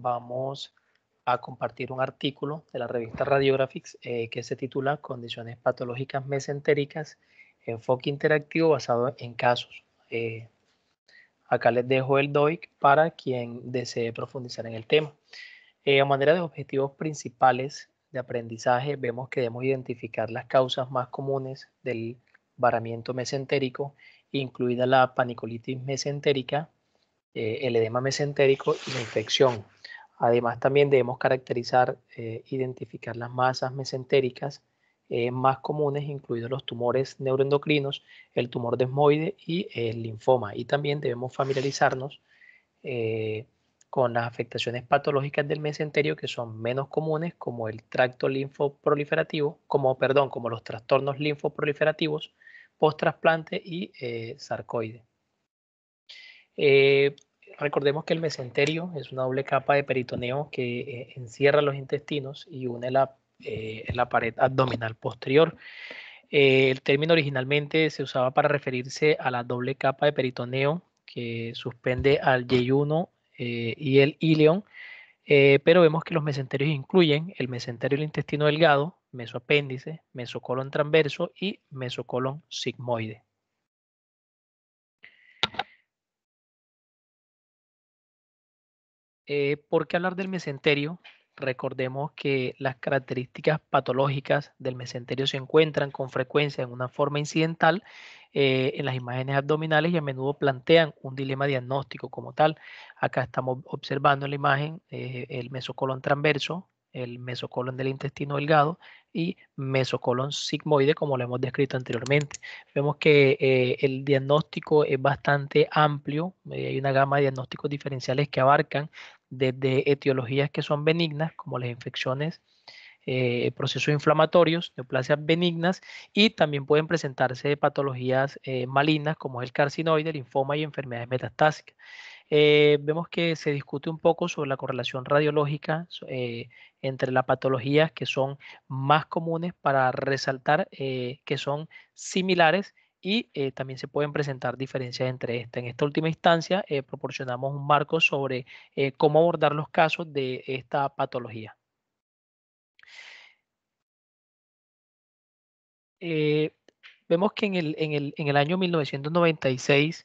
vamos a compartir un artículo de la revista Radiographics eh, que se titula Condiciones patológicas mesentéricas, enfoque interactivo basado en casos. Eh, acá les dejo el DOIC para quien desee profundizar en el tema. Eh, a manera de objetivos principales de aprendizaje, vemos que debemos identificar las causas más comunes del varamiento mesentérico, incluida la panicolitis mesentérica, el edema mesentérico y la infección. Además, también debemos caracterizar, eh, identificar las masas mesentéricas eh, más comunes, incluidos los tumores neuroendocrinos, el tumor desmoide y el linfoma. Y también debemos familiarizarnos eh, con las afectaciones patológicas del mesenterio que son menos comunes, como el tracto linfoproliferativo, como, perdón, como los trastornos linfoproliferativos post-trasplante y sarcoide. Eh, recordemos que el mesenterio es una doble capa de peritoneo que eh, encierra los intestinos y une la, eh, la pared abdominal posterior. Eh, el término originalmente se usaba para referirse a la doble capa de peritoneo que suspende al yeyuno y el ileón, pero vemos que los mesenterios incluyen el mesenterio del intestino delgado, mesoapéndice, mesocolon transverso y mesocolon sigmoide. Eh, ¿Por qué hablar del mesenterio? Recordemos que las características patológicas del mesenterio se encuentran con frecuencia en una forma incidental eh, en las imágenes abdominales y a menudo plantean un dilema diagnóstico como tal. Acá estamos observando en la imagen eh, el mesocolon transverso, el mesocolon del intestino delgado y mesocolon sigmoide, como lo hemos descrito anteriormente. Vemos que eh, el diagnóstico es bastante amplio, hay una gama de diagnósticos diferenciales que abarcan desde etiologías que son benignas, como las infecciones, eh, procesos inflamatorios, neoplasias benignas, y también pueden presentarse patologías eh, malignas, como el carcinoide, linfoma y enfermedades metastásicas. Eh, vemos que se discute un poco sobre la correlación radiológica entre las patologías que son más comunes para resaltar que son similares y eh, también se pueden presentar diferencias entre esta En esta última instancia, eh, proporcionamos un marco sobre eh, cómo abordar los casos de esta patología. vemos que en el, año 1996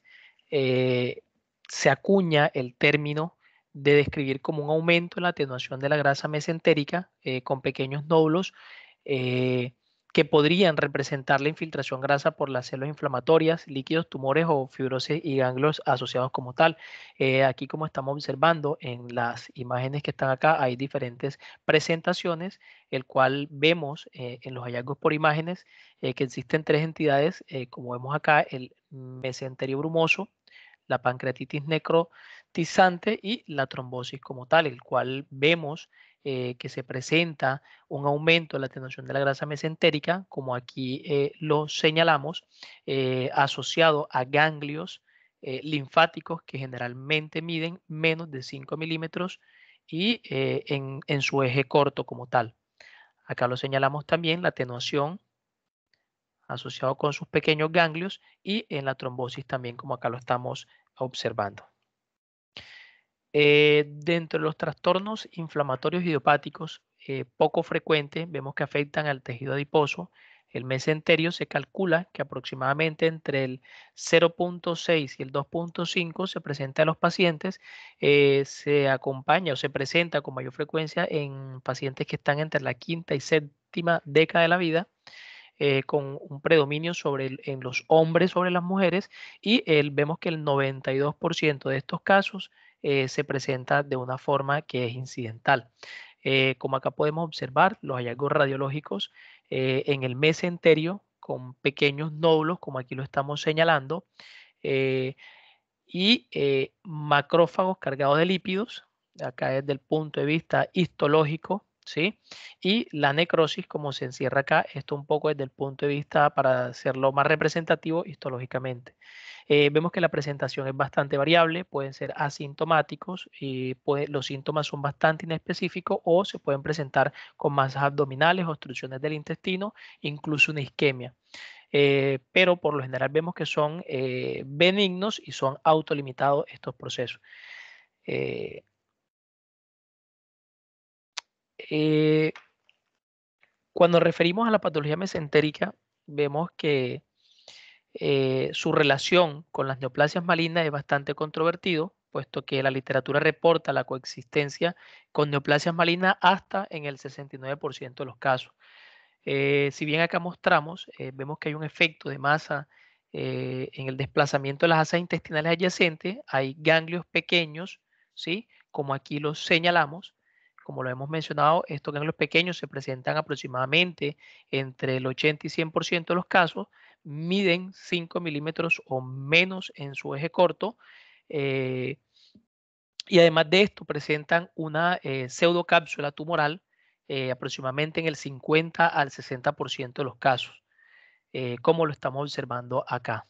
se acuña el término de describir como un aumento en la atenuación de la grasa mesentérica con pequeños nódulos que podrían representar la infiltración grasa por las células inflamatorias, líquidos, tumores o fibrosis y ganglios asociados como tal. Eh, aquí como estamos observando en las imágenes que están acá, hay diferentes presentaciones, el cual vemos eh, en los hallazgos por imágenes eh, que existen tres entidades, como vemos acá, el mesenterio brumoso, la pancreatitis necrotizante y la trombosis como tal, el cual vemos eh, que se presenta un aumento de la atenuación de la grasa mesentérica, como aquí eh, lo señalamos, eh, asociado a ganglios linfáticos que generalmente miden menos de 5 milímetros y en, en su eje corto como tal. Acá lo señalamos también, la atenuación asociado con sus pequeños ganglios y en la trombosis también como acá lo estamos observando. Eh, dentro de los trastornos inflamatorios idiopáticos eh, poco frecuentes, vemos que afectan al tejido adiposo. El mesenterio se calcula que aproximadamente entre el 0.6 y el 2.5 se presenta a los pacientes, eh, se acompaña o se presenta con mayor frecuencia en pacientes que están entre la quinta y séptima década de la vida. con un predominio sobre en los hombres sobre las mujeres y vemos que el 92% de estos casos eh, se presenta de una forma que es incidental. Eh, como acá podemos observar, los hallazgos radiológicos eh, en el mes mesenterio con pequeños nódulos, como aquí lo estamos señalando, y macrófagos cargados de lípidos, acá desde el punto de vista histológico, ¿sí? Y la necrosis, como se encierra acá, esto un poco desde el punto de vista para hacerlo más representativo histológicamente. Eh, vemos que la presentación es bastante variable, pueden ser asintomáticos y eh, los síntomas son bastante inespecíficos o se pueden presentar con masas abdominales, obstrucciones del intestino, incluso una isquemia. Eh, pero por lo general vemos que son benignos y son autolimitados estos procesos. Eh, cuando referimos a la patología mesentérica, vemos que eh, su relación con las neoplasias malignas es bastante controvertido, puesto que la literatura reporta la coexistencia con neoplasias malignas hasta en el 69% de los casos. Eh, si bien acá mostramos, vemos que hay un efecto de masa en el desplazamiento de las asas intestinales adyacentes, hay ganglios pequeños, ¿sí? como aquí los señalamos, como lo hemos mencionado, estos los pequeños se presentan aproximadamente entre el 80 y 100% de los casos, miden 5 milímetros o menos en su eje corto eh, y además de esto presentan una eh, pseudocápsula tumoral eh, aproximadamente en el 50 al 60% de los casos, como lo estamos observando acá.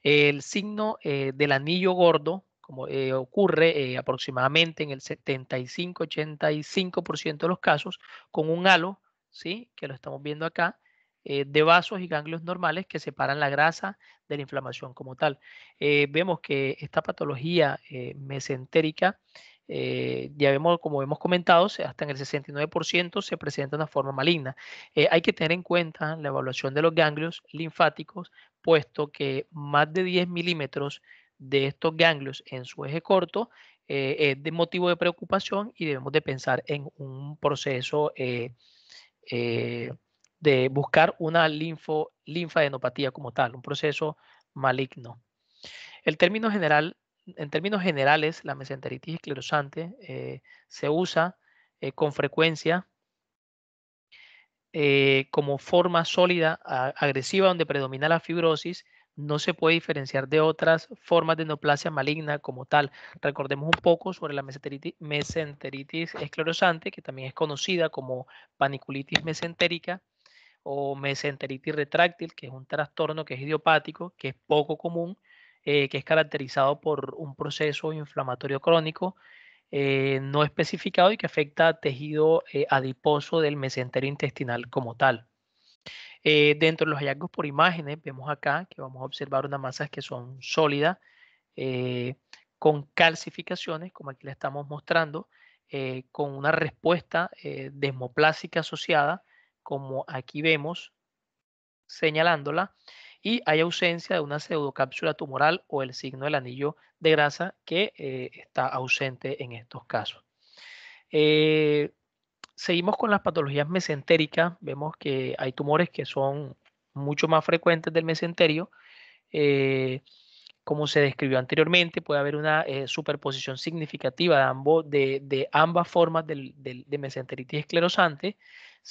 El signo del anillo gordo eh, ocurre eh, aproximadamente en el 75-85% de los casos, con un halo, ¿sí? que lo estamos viendo acá, eh, de vasos y ganglios normales que separan la grasa de la inflamación como tal. vemos que esta patología mesentérica, ya vemos, como hemos comentado, hasta en el 69% se presenta de una forma maligna. hay que tener en cuenta la evaluación de los ganglios linfáticos, puesto que más de 10 milímetros de estos ganglios en su eje corto eh, es de motivo de preocupación y debemos de pensar en un proceso eh, eh, de buscar una linfo, linfadenopatía como tal, un proceso maligno. El término general, en términos generales, la mesenteritis esclerosante se usa con frecuencia como forma sólida, agresiva, donde predomina la fibrosis no se puede diferenciar de otras formas de neoplasia maligna como tal. Recordemos un poco sobre la mesenteritis, esclerosante, que también es conocida como paniculitis mesentérica o mesenteritis retráctil, que es un trastorno que es idiopático, que es poco común, eh, que es caracterizado por un proceso inflamatorio crónico eh, no especificado y que afecta a tejido eh, adiposo del mesenterio intestinal como tal. Eh, dentro de los hallazgos por imágenes, vemos acá que vamos a observar unas masas que son sólidas, eh, con calcificaciones, como aquí le estamos mostrando, eh, con una respuesta desmoplásica asociada, como aquí vemos, señalándola, y hay ausencia de una pseudocápsula tumoral o el signo del anillo de grasa que está ausente en estos casos seguimos con las patologías mesentéricas, vemos que hay tumores que son mucho más frecuentes del mesenterio. Eh, como se describió anteriormente, puede haber una eh, superposición significativa de, ambos, de, ambas formas de mesenteritis esclerosante.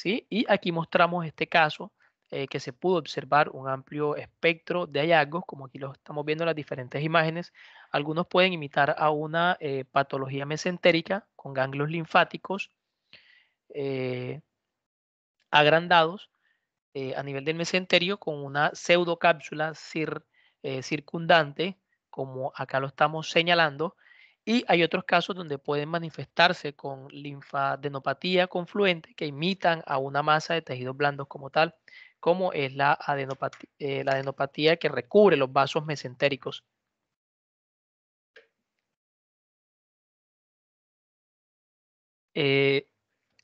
Y aquí mostramos este caso eh, que se pudo observar un amplio espectro de hallazgos, como aquí lo estamos viendo en las diferentes imágenes. Algunos pueden imitar a una patología mesentérica con ganglios linfáticos, eh, agrandados eh, a nivel del mesenterio con una pseudocápsula cir, eh, circundante, como acá lo estamos señalando, y hay otros casos donde pueden manifestarse con linfadenopatía confluente que imitan a una masa de tejidos blandos como tal, como es la, adenopatía, la adenopatía que recubre los vasos mesentéricos.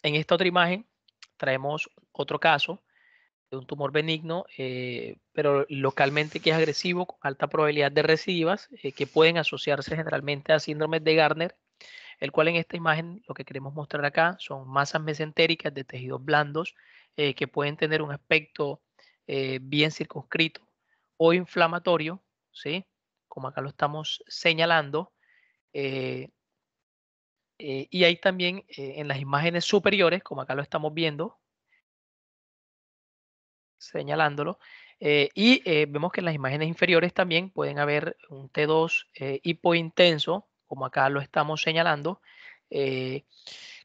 En esta otra imagen traemos otro caso de un tumor benigno, eh, pero localmente que es agresivo, con alta probabilidad de recidivas, eh, que pueden asociarse generalmente a síndromes de Garner, el cual en esta imagen lo que queremos mostrar acá son masas mesentéricas de tejidos blandos eh, que pueden tener un aspecto bien circunscrito o inflamatorio, ¿sí? como acá lo estamos señalando, eh, y hay también eh, en las imágenes superiores, como acá lo estamos viendo, señalándolo, eh, y vemos que en las imágenes inferiores también pueden haber un T2 hipointenso, como acá lo estamos señalando,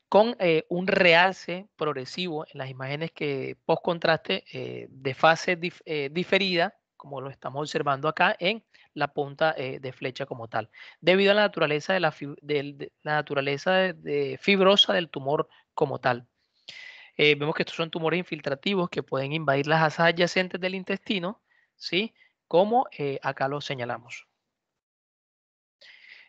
con un realce progresivo en las imágenes que post contraste de fase diferida como lo estamos observando acá en la punta eh, de flecha como tal. Debido a la naturaleza, de la, fibrosa del tumor como tal. Eh, vemos que estos son tumores infiltrativos que pueden invadir las asas adyacentes del intestino, ¿sí? Como eh, acá lo señalamos.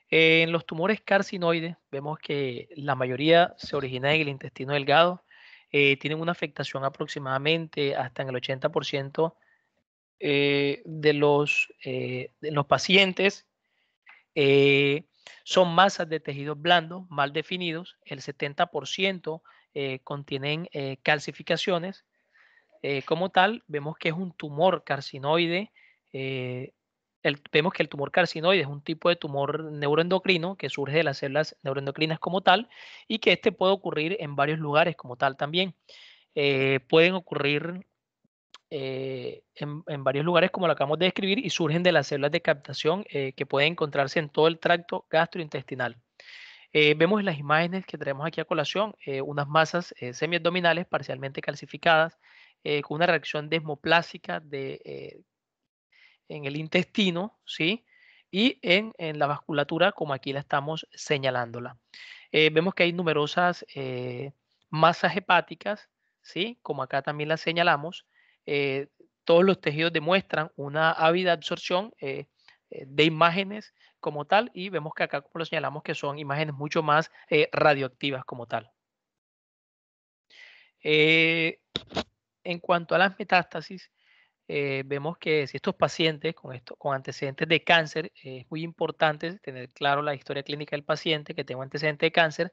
En los tumores carcinoides vemos que la mayoría se origina en el intestino delgado, tienen una afectación aproximadamente hasta en el 80% eh, de, los, eh, los pacientes eh, son masas de tejidos blandos mal definidos, el 70% contienen calcificaciones. como tal, vemos que es un tumor carcinoide, vemos que el tumor carcinoide es un tipo de tumor neuroendocrino que surge de las células neuroendocrinas como tal y que este puede ocurrir en varios lugares como tal también. pueden ocurrir eh, en, varios lugares como lo acabamos de describir y surgen de las células de captación eh, que pueden encontrarse en todo el tracto gastrointestinal. Eh, vemos en las imágenes que tenemos aquí a colación unas masas semiabdominales parcialmente calcificadas con una reacción desmoplásica de, en el intestino ¿sí? y en, la vasculatura como aquí la estamos señalándola. vemos que hay numerosas masas hepáticas, ¿sí? como acá también las señalamos, eh, todos los tejidos demuestran una ávida absorción eh, eh, de imágenes como tal y vemos que acá, como lo señalamos, que son imágenes mucho más radioactivas como tal. en cuanto a las metástasis, vemos que si estos pacientes con, con antecedentes de cáncer, es muy importante tener claro la historia clínica del paciente que tengo antecedente de cáncer,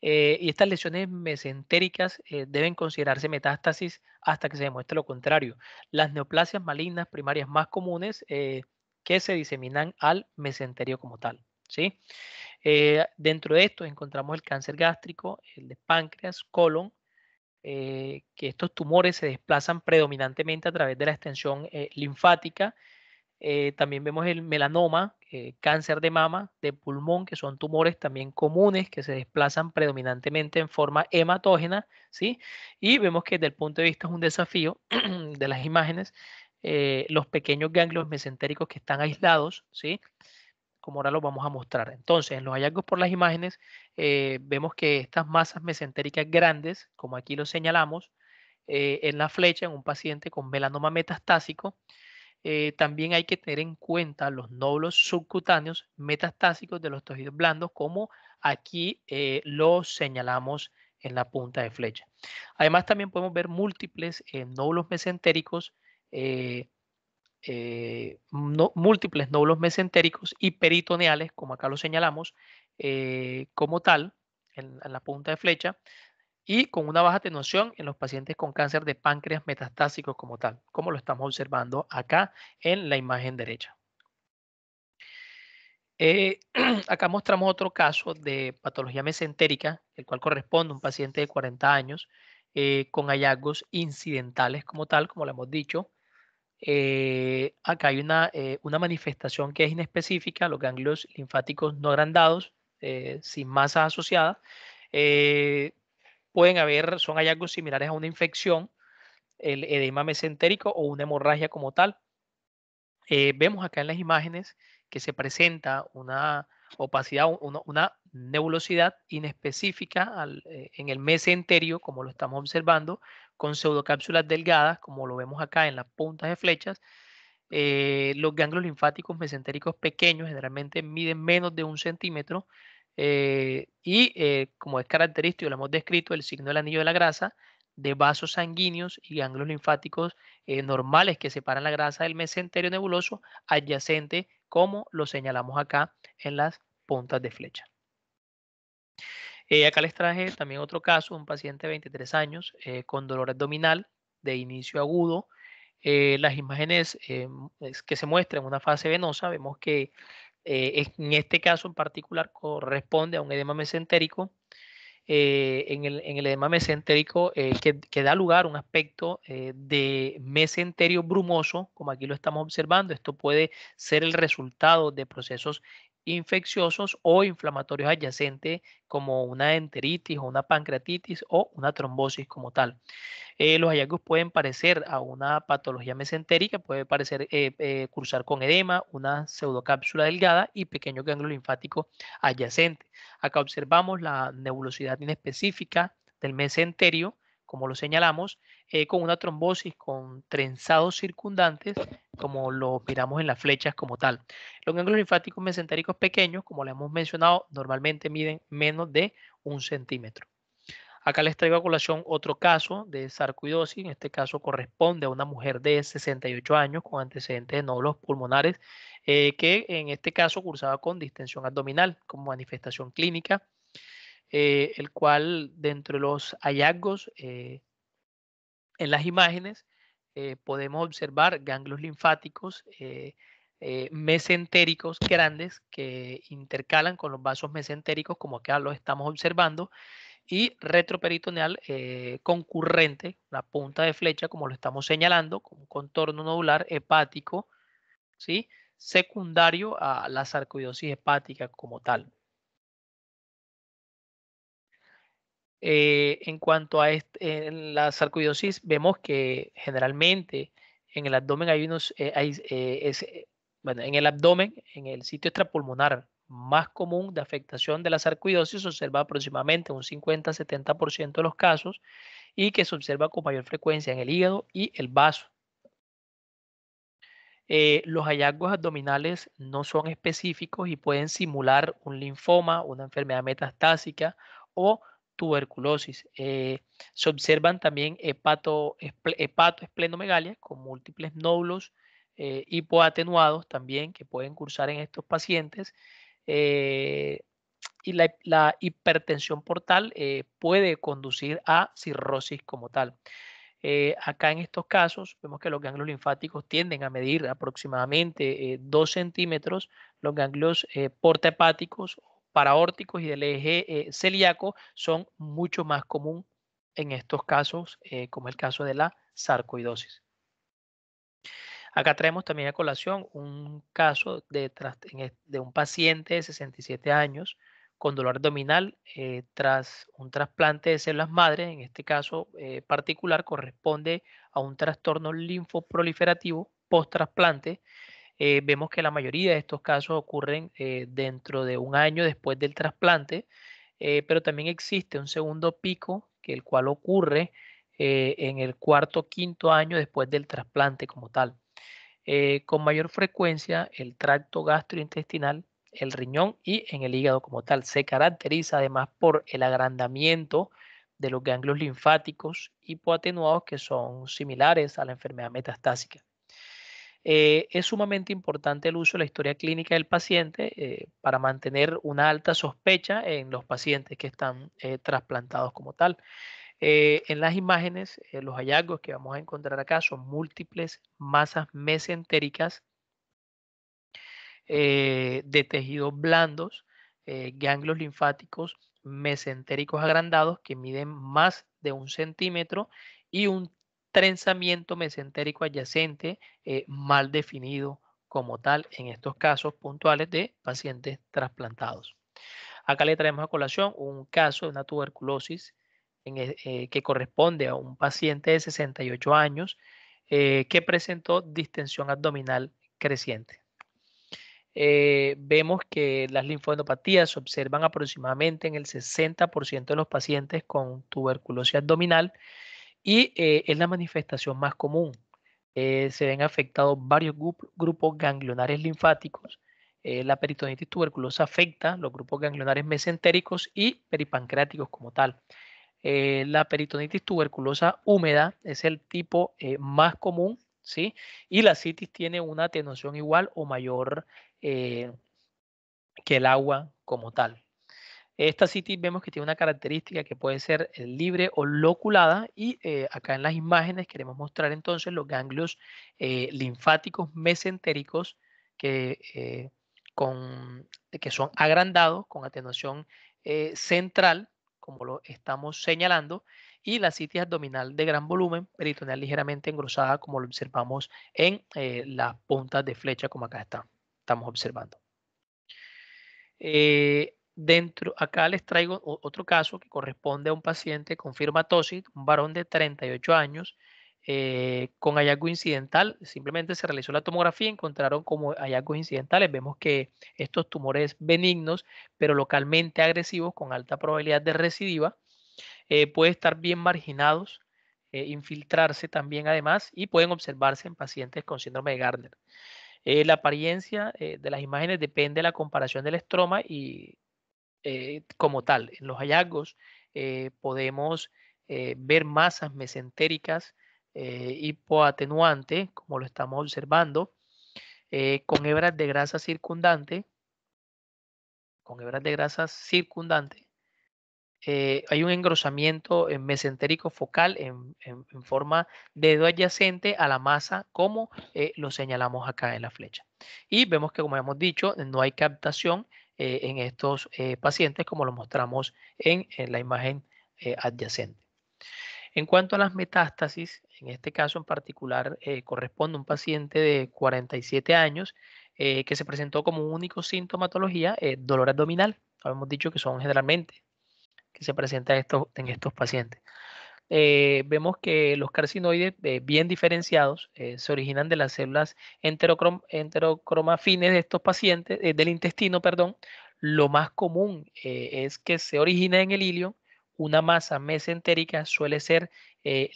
eh, y estas lesiones mesentéricas eh, deben considerarse metástasis hasta que se demuestre lo contrario. Las neoplasias malignas primarias más comunes eh, que se diseminan al mesenterio como tal. ¿sí? dentro de esto encontramos el cáncer gástrico, el de páncreas, colon, que estos tumores se desplazan predominantemente a través de la extensión linfática eh, también vemos el melanoma, eh, cáncer de mama, de pulmón, que son tumores también comunes que se desplazan predominantemente en forma hematógena, ¿sí? Y vemos que desde el punto de vista es un desafío de las imágenes, eh, los pequeños ganglios mesentéricos que están aislados, ¿sí? Como ahora lo vamos a mostrar. Entonces, en los hallazgos por las imágenes, vemos que estas masas mesentéricas grandes, como aquí lo señalamos, en la flecha, en un paciente con melanoma metastásico, eh, también hay que tener en cuenta los nódulos subcutáneos metastásicos de los tejidos blandos, como aquí eh, lo señalamos en la punta de flecha. Además, también podemos ver múltiples eh, nódulos mesentéricos, eh, múltiples nódulos mesentéricos y peritoneales, como acá lo señalamos, como tal, en la punta de flecha, y con una baja atenuación en los pacientes con cáncer de páncreas metastásico como tal, como lo estamos observando acá en la imagen derecha. Eh, acá mostramos otro caso de patología mesentérica, el cual corresponde a un paciente de 40 años eh, con hallazgos incidentales como tal, como lo hemos dicho. Eh, acá hay una, manifestación que es inespecífica, los ganglios linfáticos no agrandados, sin masa asociada, pueden haber, son hallazgos similares a una infección, el edema mesentérico o una hemorragia como tal. Eh, vemos acá en las imágenes que se presenta una opacidad, una, una nebulosidad inespecífica eh, en el mesenterio, como lo estamos observando, con pseudocápsulas delgadas, como lo vemos acá en las puntas de flechas. Eh, los ganglios linfáticos mesentéricos pequeños generalmente miden menos de un centímetro, eh, y eh, como es característico, lo hemos descrito, el signo del anillo de la grasa, de vasos sanguíneos y ángulos linfáticos eh, normales que separan la grasa del mesenterio nebuloso adyacente, como lo señalamos acá en las puntas de flecha. acá les traje también otro caso, un paciente de 23 años con dolor abdominal de inicio agudo. las imágenes que se muestran en una fase venosa, vemos que eh, en este caso en particular corresponde a un edema mesentérico. Eh, en, el, edema mesentérico eh, que, que, da lugar a un aspecto de mesenterio brumoso, como aquí lo estamos observando. Esto puede ser el resultado de procesos infecciosos o inflamatorios adyacentes como una enteritis o una pancreatitis o una trombosis como tal. Eh, los hallazgos pueden parecer a una patología mesentérica, puede parecer eh, eh, cursar con edema, una pseudocápsula delgada y pequeño ganglio linfático adyacente. Acá observamos la nebulosidad inespecífica del mesenterio, como lo señalamos, eh, con una trombosis con trenzados circundantes, como lo miramos en las flechas como tal. Los ganglios linfáticos mesentéricos pequeños, como le hemos mencionado, normalmente miden menos de un centímetro. Acá les traigo a colación otro caso de sarcoidosis. En este caso corresponde a una mujer de 68 años con antecedentes de nódulos pulmonares eh, que en este caso cursaba con distensión abdominal como manifestación clínica. Eh, el cual dentro de los hallazgos eh, en las imágenes eh, podemos observar ganglios linfáticos mesentéricos grandes que intercalan con los vasos mesentéricos como acá los estamos observando y retroperitoneal concurrente, la punta de flecha como lo estamos señalando, con contorno nodular hepático, secundario a la sarcoidosis hepática como tal. Eh, en cuanto a la sarcoidosis, vemos que generalmente en el abdomen hay unos, eh, eh, bueno, en el abdomen, en el sitio extrapulmonar más común de afectación de la sarcoidosis, se observa aproximadamente un 50-70% de los casos y que se observa con mayor frecuencia en el hígado y el vaso. los hallazgos abdominales no son específicos y pueden simular un linfoma, una enfermedad metastásica o tuberculosis. Eh, se observan también hepato, hepatoesplenomegalia con múltiples nódulos eh, hipoatenuados también que pueden cursar en estos pacientes. Eh, y la, la, hipertensión portal puede conducir a cirrosis como tal. acá en estos casos vemos que los ganglios linfáticos tienden a medir aproximadamente 2 centímetros, los ganglios portahepáticos paraórticos y del eje eh, celíaco son mucho más común en estos casos, eh, como el caso de la sarcoidosis. Acá traemos también a colación un caso de, un paciente de 67 años con dolor abdominal eh, tras un trasplante de células madre, en este caso particular corresponde a un trastorno linfoproliferativo post-trasplante eh, vemos que la mayoría de estos casos ocurren eh, dentro de un año después del trasplante, eh, pero también existe un segundo pico, que el cual ocurre en el cuarto o quinto año después del trasplante como tal. con mayor frecuencia, el tracto gastrointestinal, el riñón y en el hígado como tal. Se caracteriza además por el agrandamiento de los ganglios linfáticos hipoatenuados que son similares a la enfermedad metastásica. Eh, es sumamente importante el uso de la historia clínica del paciente eh, para mantener una alta sospecha en los pacientes que están eh, trasplantados como tal. en las imágenes, los hallazgos que vamos a encontrar acá son múltiples masas mesentéricas de tejidos blandos, ganglios linfáticos mesentéricos agrandados que miden más de un centímetro y un trenzamiento mesentérico adyacente eh, mal definido como tal en estos casos puntuales de pacientes trasplantados. Acá le traemos a colación un caso de una tuberculosis e, eh, que corresponde a un paciente de 68 años eh, que presentó distensión abdominal creciente. vemos que las linfadenopatías se observan aproximadamente en el 60% de los pacientes con tuberculosis abdominal y eh, es la manifestación más común. Eh, se ven afectados varios grupos ganglionares linfáticos. Eh, la peritonitis tuberculosa afecta los grupos ganglionares mesentéricos y peripancreáticos como tal. la peritonitis tuberculosa húmeda es el tipo más común, ¿sí? Y la citis tiene una atenuación igual o mayor que el agua como tal. Esta City vemos que tiene una característica que puede ser eh, libre o loculada y eh, acá en las imágenes queremos mostrar entonces los ganglios eh, linfáticos mesentéricos que, con, que son agrandados con atenuación central, como lo estamos señalando, y la citis abdominal de gran volumen, peritoneal ligeramente engrosada, como lo observamos en las puntas de flecha, como acá está, estamos observando dentro, acá les traigo otro caso que corresponde a un paciente con firmatosis un varón de 38 años, eh, con hallazgo incidental. Simplemente se realizó la tomografía, encontraron como hallazgos incidentales. Vemos que estos tumores benignos, pero localmente agresivos, con alta probabilidad de recidiva, eh, puede pueden estar bien marginados, eh, infiltrarse también además y pueden observarse en pacientes con síndrome de Gardner. la apariencia de las imágenes depende de la comparación del estroma y eh, como tal. En los hallazgos eh, podemos eh, ver masas mesentéricas hipoatenuantes, como lo estamos observando, con hebras de grasa circundante, con hebras de grasa circundante. hay un engrosamiento mesentérico focal en, forma dedo adyacente a la masa, como lo señalamos acá en la flecha. Y vemos que, como hemos dicho, no hay captación eh, en estos eh, pacientes, como lo mostramos en, la imagen eh, adyacente. En cuanto a las metástasis, en este caso en particular corresponde un paciente de 47 años que se presentó como único sintomatología dolor abdominal. Habíamos dicho que son generalmente que se presenta esto, en estos pacientes. Eh, vemos que los carcinoides eh, bien diferenciados eh, se originan de las células enterocromafines de estos pacientes, del intestino, perdón. Lo más común es que se origina en el ilio Una masa mesentérica suele ser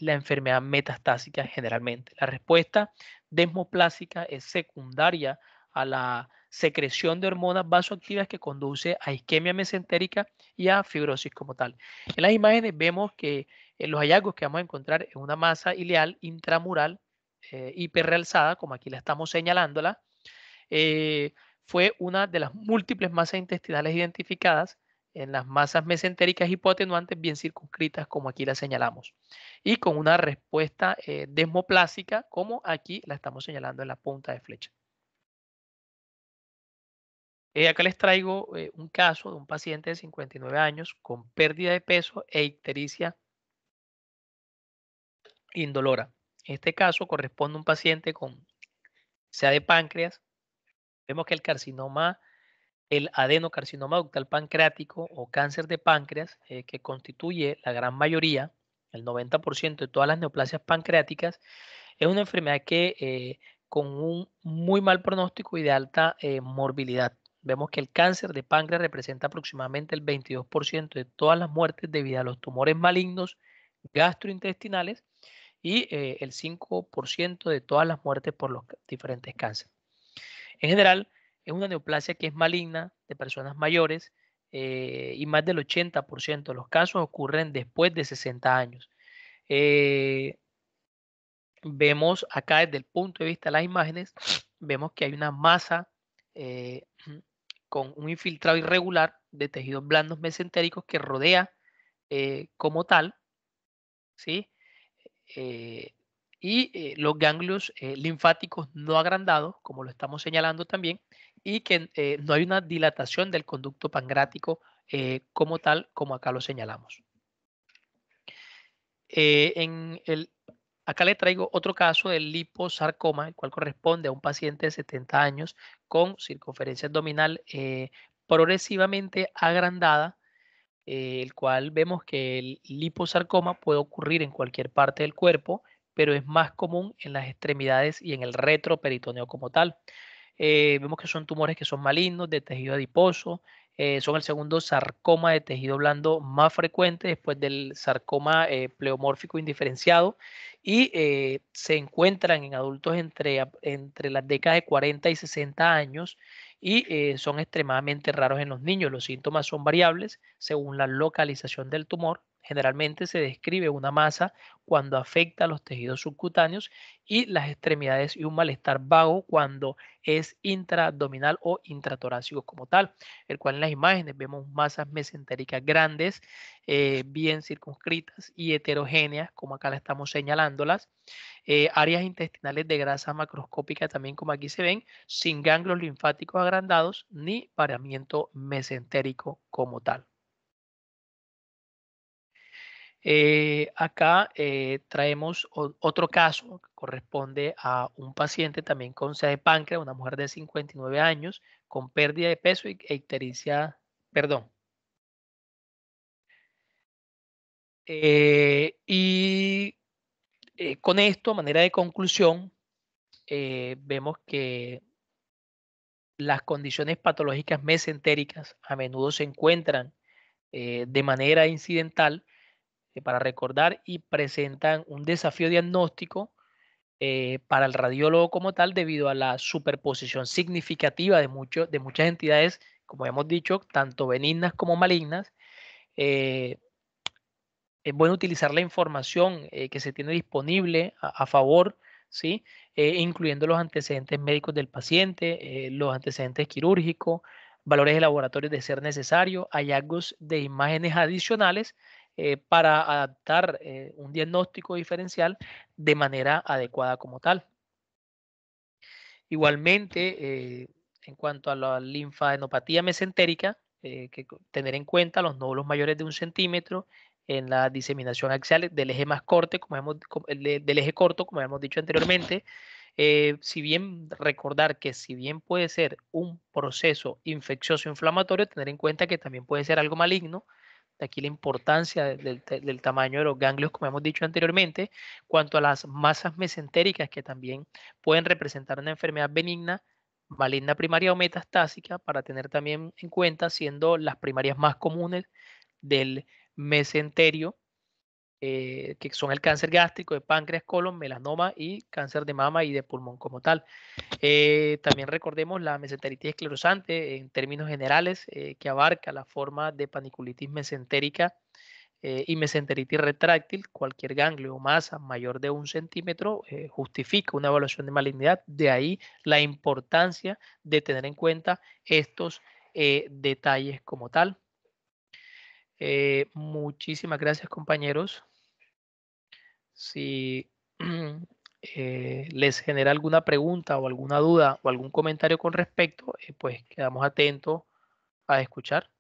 la enfermedad metastásica generalmente. La respuesta desmoplásica es secundaria a la secreción de hormonas vasoactivas que conduce a isquemia mesentérica y a fibrosis como tal. En las imágenes vemos que eh, los hallazgos que vamos a encontrar en una masa ileal intramural eh, hiperrealzada, como aquí la estamos señalándola, eh, fue una de las múltiples masas intestinales identificadas en las masas mesentéricas hipotenuantes bien circunscritas, como aquí la señalamos, y con una respuesta eh, desmoplásica, como aquí la estamos señalando en la punta de flecha. acá les traigo un caso de un paciente de 59 años con pérdida de peso e ictericia indolora. En este caso corresponde a un paciente con sea de páncreas. Vemos que el carcinoma, el adenocarcinoma ductal pancreático o cáncer de páncreas, eh, que constituye la gran mayoría, el 90% de todas las neoplasias pancreáticas, es una enfermedad que eh, con un muy mal pronóstico y de alta eh, morbilidad. Vemos que el cáncer de páncreas representa aproximadamente el 22% de todas las muertes debido a los tumores malignos gastrointestinales y eh, el 5% de todas las muertes por los diferentes cánceres. En general, es una neoplasia que es maligna de personas mayores eh, y más del 80% de los casos ocurren después de 60 años. Eh, vemos acá desde el punto de vista de las imágenes, vemos que hay una masa con un infiltrado irregular de tejidos blandos mesentéricos que rodea como tal, ¿sí? Eh, y eh, los ganglios eh, linfáticos no agrandados, como lo estamos señalando también, y que no hay una dilatación del conducto pancrático como tal, como acá lo señalamos. en el, acá le traigo otro caso del liposarcoma, el cual corresponde a un paciente de 70 años con circunferencia abdominal progresivamente agrandada eh, el cual vemos que el liposarcoma puede ocurrir en cualquier parte del cuerpo, pero es más común en las extremidades y en el retroperitoneo como tal. Eh, vemos que son tumores que son malignos, de tejido adiposo, eh, son el segundo sarcoma de tejido blando más frecuente después del sarcoma pleomórfico indiferenciado y se encuentran en adultos entre, entre las décadas de 40 y 60 años y eh, son extremadamente raros en los niños. Los síntomas son variables según la localización del tumor Generalmente se describe una masa cuando afecta a los tejidos subcutáneos y las extremidades y un malestar vago cuando es intradominal o intratorácico como tal, el cual en las imágenes vemos masas mesentéricas grandes, eh, bien circunscritas y heterogéneas, como acá la estamos señalándolas, eh, áreas intestinales de grasa macroscópica también como aquí se ven, sin ganglios linfáticos agrandados ni paramiento mesentérico como tal. Eh, acá eh, traemos otro caso que corresponde a un paciente también con sed de páncreas, una mujer de 59 años, con pérdida de peso e ictericia, perdón. Eh, y con esto, a manera de conclusión, vemos que las condiciones patológicas mesentéricas a menudo se encuentran de manera incidental eh, para recordar y presentan un desafío diagnóstico eh, para el radiólogo como tal debido a la superposición significativa de, mucho, de muchas entidades, como hemos dicho, tanto benignas como malignas. Eh, es bueno utilizar la información que se tiene disponible a, favor, ¿sí? incluyendo los antecedentes médicos del paciente, los antecedentes quirúrgicos, valores de laboratorio de ser necesario, hallazgos de imágenes adicionales eh, para adaptar eh, un diagnóstico diferencial de manera adecuada como tal. Igualmente, eh, en cuanto a la linfadenopatía mesentérica, que tener en cuenta los nódulos mayores de un centímetro en la diseminación axial del eje más corto, como hemos, del eje corto, como hemos dicho anteriormente. si bien recordar que si bien puede ser un proceso infeccioso inflamatorio, tener en cuenta que también puede ser algo maligno aquí la importancia del, del, tamaño de los ganglios, como hemos dicho anteriormente, cuanto a las masas mesentéricas que también pueden representar una enfermedad benigna, maligna primaria o metastásica, para tener también en cuenta, siendo las primarias más comunes del mesenterio eh, que son el cáncer gástrico, de páncreas, colon, melanoma y cáncer de mama y de pulmón como tal. Eh, también recordemos la mesenteritis esclerosante en términos generales, eh, que abarca la forma de paniculitis mesentérica y mesenteritis retráctil. Cualquier ganglio o masa mayor de un centímetro justifica una evaluación de malignidad. De ahí la importancia de tener en cuenta estos detalles como tal. muchísimas gracias compañeros si eh, les genera alguna pregunta o alguna duda o algún comentario con respecto, eh, pues quedamos atentos a escuchar.